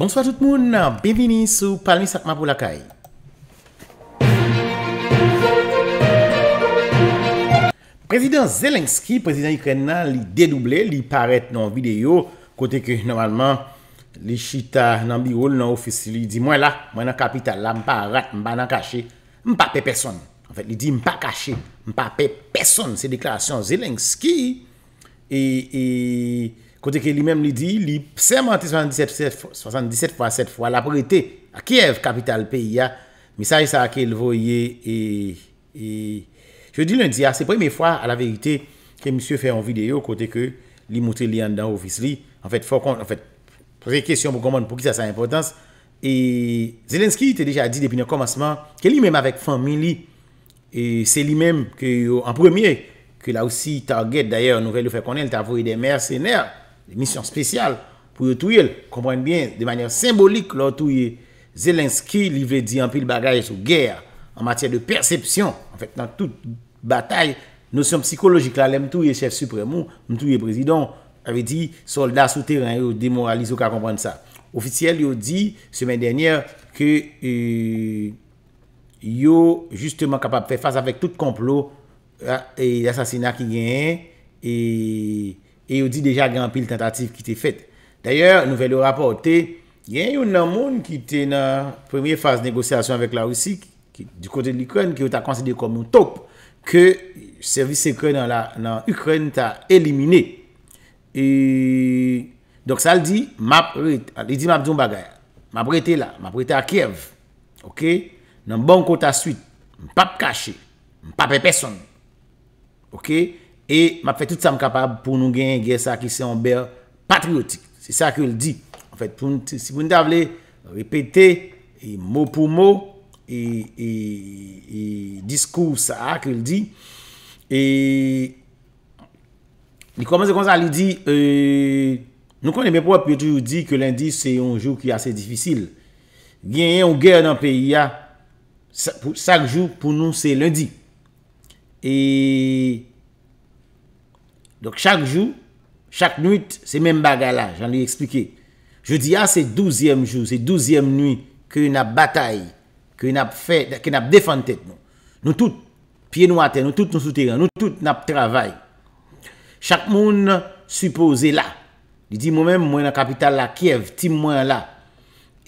Bonsoit tout moun nan, benvini sou Palmi Sakma pou la kaye. Prezident Zelenski, prezident y kren nan, li dedoublé, li paret nan videyo kote ke normalman li chita nan bi oul nan ofisi li di mwen la, mwen nan kapital la, mwen pa rat, mwen pa nan kache, mwen pa pe peson. En fèt, li di mwen pa kache, mwen pa pe peson se deklarasyon Zelenski e... e... Kote ke li men li di, li sermente 77 x 7 x, la prete a Kiev, kapital peyi ya, misay sa a ke l voye. E, e, je di lundi a, se premi fwa a la verite ke misye fè an videyo kote ke li moutre li an dan office li. En fèt, fò kon, en fèt, fò se kèsyon pou komon pou ki sa sa impotans. E Zelenski te deja di depi nan komansman, ke li men avèk fanmi li. E se li men, en premier, ke la ou si target, d'ayè, nouvel ou fè konen, ta voye de mersenèr. Misyon spesyal pou yo tou yel. Komprende bien, de manyan symbolik lò tou yel. Zelenski li vè di anpil bagay sou gèr. An matyè de persepsyon. En fèk, nan euh, tout batay, nou som psikolojik lalèm tou yel chef supremo, nou tou yel prezidon, avè di soldat sou terren yo demoralize ou ka komprende sa. Oficiel yo di, semen denyèr, ke yo justèman kapap fè faz avèk tout komplot e euh, yasasina ki gen yè et E yo di deja granpil tentatif ki te fet. D'ayor, nouvel ou rapote, yen yo nan moun ki te nan premye faz negosyasyon avèk la russi, ki di kote l'Ukraine, ki yo ta konside komoun top, ke servis ekwene nan Ukraine ta elimine. Dok sa l di, l di map di m bagay. Map rete la, map rete a Kiev. Ok? Nan bon kota suite. M pape kache, m pape peson. Ok? E map fè tout sa m kapab pou nou genye gè sa ki se an bèr patriotik. Se sa ke l di. En fèt, si pou nou da vle repète e mò pou mò e diskous sa a ke l di. E li komanse kon sa li di nou konen mè pou api ou toujou di ke lindi se yon jou ki asè difisil. Genye yon gèr nan pè ya sak jou pou nou se lindi. E Donk chak jou, chak nwit, se menm baga la, jan li eksplike. Je di a, ah, se douziyem jou, se douziyem nwi, ke yon ap batay, ke yon ap defan tet nou. Nou tout, piye nou aten, nou tout nou souteran, nou tout nou ap travay. Chak moun suppose la. Di di mou menm mwen an kapital la Kiev, tim mwen la.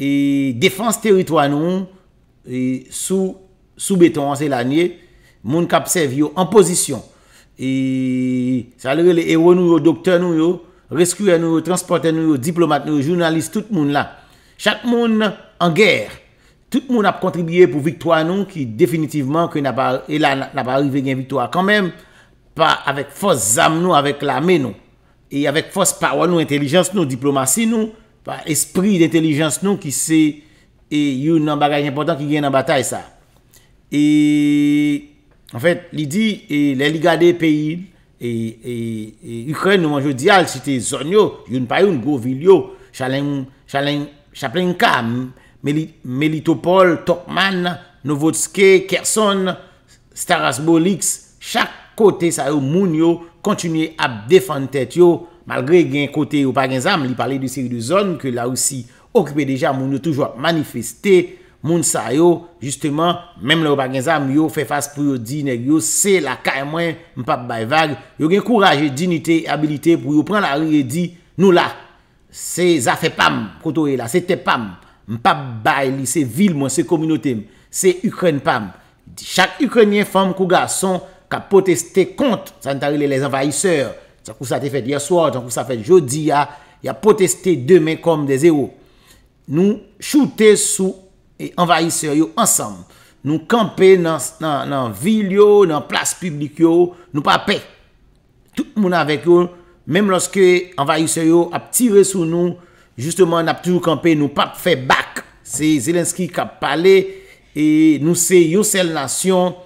E defans teritwa nou, sou beton an se lanye, moun kap serve yo an posisyon. E salive le ewo nou yo doktor nou yo Reskouye nou yo, transporte nou yo, diplomate nou yo, jounaliste tout moun la Chak moun an gèr Tout moun ap kontribuye pou viktoa nou Ki definitivman ke na pa, e la na pa arrive gen viktoa Kan men, pa avek fos zam nou, avek lame nou E avek fos pa wè nou, intelijans nou, diplomasi nou Pa esprit d'intelijans nou ki se E yon nan bagaj important ki gen nan batay sa E En fèt, li di, lè li gade peyi, Ukren nou manjou di al, ah, si te zon yo, yon pa yon gwo vil yo, chaleng, chaleng, chaplen kam, Melitopol, Tokman, Novotske, Kerson, Starazbolix, chak kote sa yo moun yo, kontinye ap defante yo, malgre gen kote yo. Par gen zam, li pale de siri de zon, ke la ou si, okpe deja moun yo toujwa manifesté, Moun sa yo, justeman, menm lor bagenza, myo fe fas pou yo di, neg yo se la kare mwen mpap bay vag, yo gen kouraj e dinite e abilite pou yo pran la ri e di, nou la, se za fe pam, koto e la, se te pam, mpap bay li, se vil mwen, se kominote mwen, se Ukren pam. Chak Ukrenyen fam kou gason ka poteste kont, sa n tarile les envahisseur, sa kou sa te fet yaswa, sa kou sa fet jodi ya, ya poteste demen kom de zero. Nou choute sou E anvayise yo ansam. Nou kampe nan vil yo, nan plas publik yo, nou pape. Tout moun avek yo, menm loske anvayise yo ap tire sou nou, justeman ap tou kampe nou pape fe bak. Se Zelenski kap pale, nou se yosel nasyon,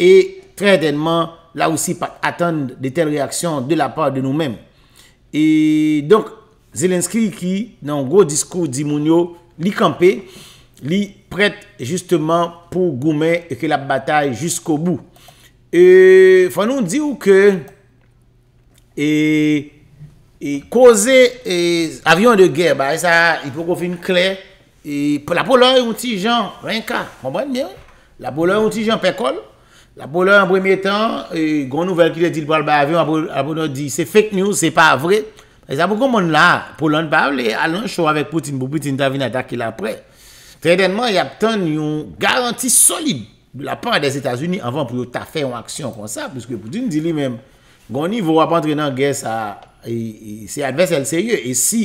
e tre denman la wosi pat atan de tel reaksyon de la pa de nou menm. E donk, Zelenski ki nan gwo diskou di moun yo, li kampe, Li pret justman pou goumen e ke la batay jusqu'o bou. E fwa nou di ou ke e koze avyon de gè, ba e sa ipo kofin kler, e la pou lò yon ti jan renka, mwen mwen mwen, la pou lò yon ti jan pekol, la pou lò yon an bremye tan, e goun nouvel ki lè di l'pal ba avyon, a pou lò di se fake news, se pa vre, e sa pou goun mwen la pou lò n'pavle, alon chou avèk poutin, pou poutin ta vin atak ke la prek. Trè denman, y ap ton yon garanti solib la part des Etats-Unis anvan pou yon tafè yon aksyon kon sa. Pouske Poutine di li men, goni vou ap antrenan gè sa y se adversèl sèye. E si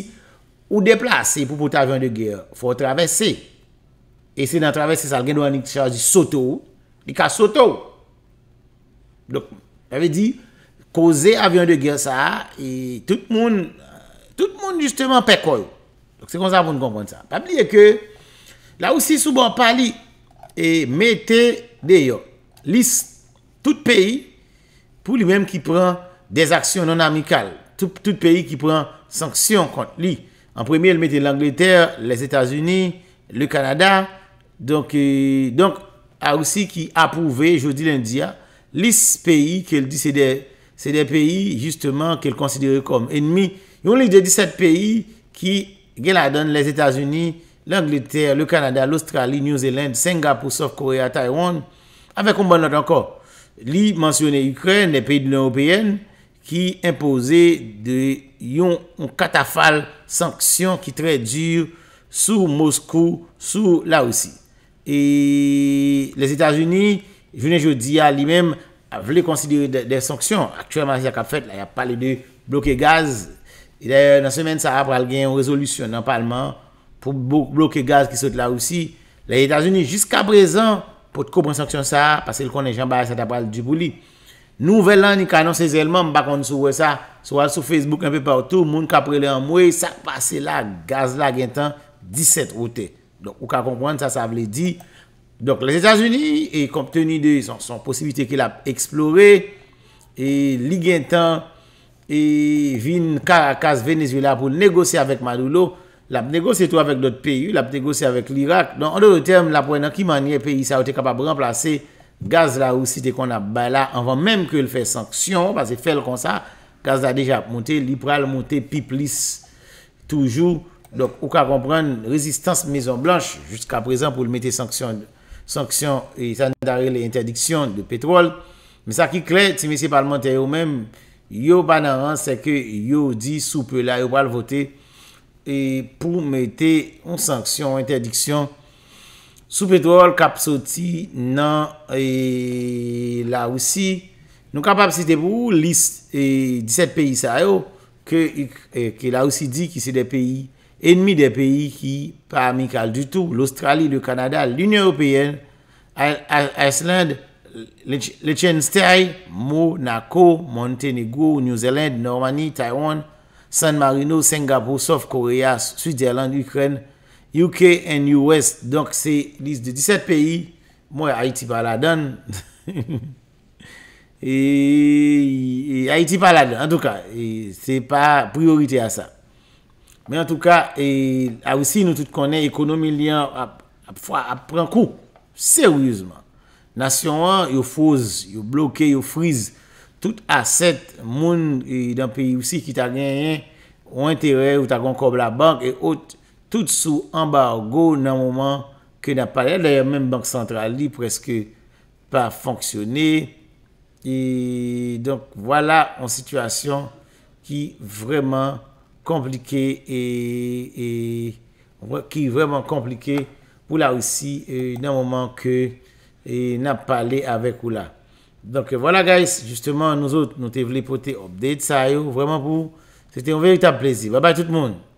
ou deplase pou pote avyon de gè, fò travesse. E se nan travesse, sal gen do anik charge di sotou, di ka sotou. Dok, javè di, koze avyon de gè sa, y tout moun, tout moun justèman pekoy. Se kon sa pou nou konpon sa. Pabliye ke, La ou si soubon pali e mette deyo lis tout peyi pou li menm ki pran des aksyon non amikal. Tout peyi ki pran sanksyon kont li. An premi el mette l'Angleterre, les Etats-Unis, le Kanada. Donk a ou si ki apouve, jodi lindia, lis peyi ke li di se de peyi justman ke li konsidere kom ennimi. Yon li di se de peyi ki gen la don les Etats-Unis. l'Angleterre, le Kanada, l'Australie, New Zealand, Singapur, South Korea, Taiwan, avèk ou ban not anko. Li mensyonè Ukren, ne peyi de l'Européen, ki impose de yon katafal sanksyon ki trè djir sou Moskou, sou Laosi. E les Etats-Unis, jounè joudi, a li mèm, a vle konsidere de sanksyon. Aktuèman, ya ka fèt, la, ya pale de bloke gaz. E dè, nan semen, sa apre al gen yon rezolusyon nan palman, pou blokke gaz ki sote la ou si. Le Etats-Unis, jiska prezant, pou te komprensaksyon sa, pasel konen jamba, sa tapal di boulit. Nouvel an, ni kanon se zelman, mbakon souwe sa, souwe sou Facebook, an pe partou, moun kaprele an mwe, sa pase la gaz la gintan, 17 route. Donk, ou ka komprens, sa sa vle di. Donk, le Etats-Unis, e kompteni de son posibite ki la explore, e li gintan, e vin kakaz Venezuela pou negose avèk madoulou, La pnego se to avèk lot pèyu, la pnego se avèk l'Irak. Non, an do de tem, la pwè nan ki manye pèyu, sa ou te kapap remplase gaz la ou si te kon ap bala. Anvan mèm ke l fè sanksyon, wazè fèl kon sa, gaz la deja ap monte, lipral monte, piplis. Toujou, donk ou ka kompran, rezistans mezon blanche, jiska prezant pou l mette sanksyon, sanksyon, etan darè l interdiksyon de petrol. Mè sa ki klet, se mèsyè parlementè ou mèm, yo ban nan ran se ke yo di sou pè la yo pal vote, E pou mette an sanksyon, an interdiksyon sou petrol kapsoti nan e, la wisi. Nou kapap site pou lise 17 peyi sa yo ke e, la wisi di ki se de peyi enmi de peyi ki pa amikal du tou. L'Australie, le Kanada, l'Union Européenne, Iceland, Le Chien Stey, Monaco, Montenegro, New Zealand, Normani, Taiwan, San Marino, Singapur, South Korea, Switzerland, Ukraine, UK and US. Donc, c'est liste de 17 pays. Moi, Haiti pas la donne. Haiti pas la donne, en tout cas. C'est pas priorité à ça. Mais en tout cas, à aussi, nous tout connait, économie liant, à prendre coup. Sérieusement. Nation 1, you freeze, you bloqué, you freeze. Tout à cette monde et dans le pays aussi qui t'a gagné, ou entere, ou ta gon kob la bank, e out, tout sou ambargo, nan mouman, ke nan pale, d'ailleurs, men bank centrali, preske pa fonksyone, e, donk, wala, an sitwasyon, ki vreman komplike, e, ki vreman komplike, pou la ousi, e, nan mouman, ke nan pale avek ou la, donk, wala guys, nou te vle pote, vreman pou, Sete yon verita plezi. Wabay tout moun.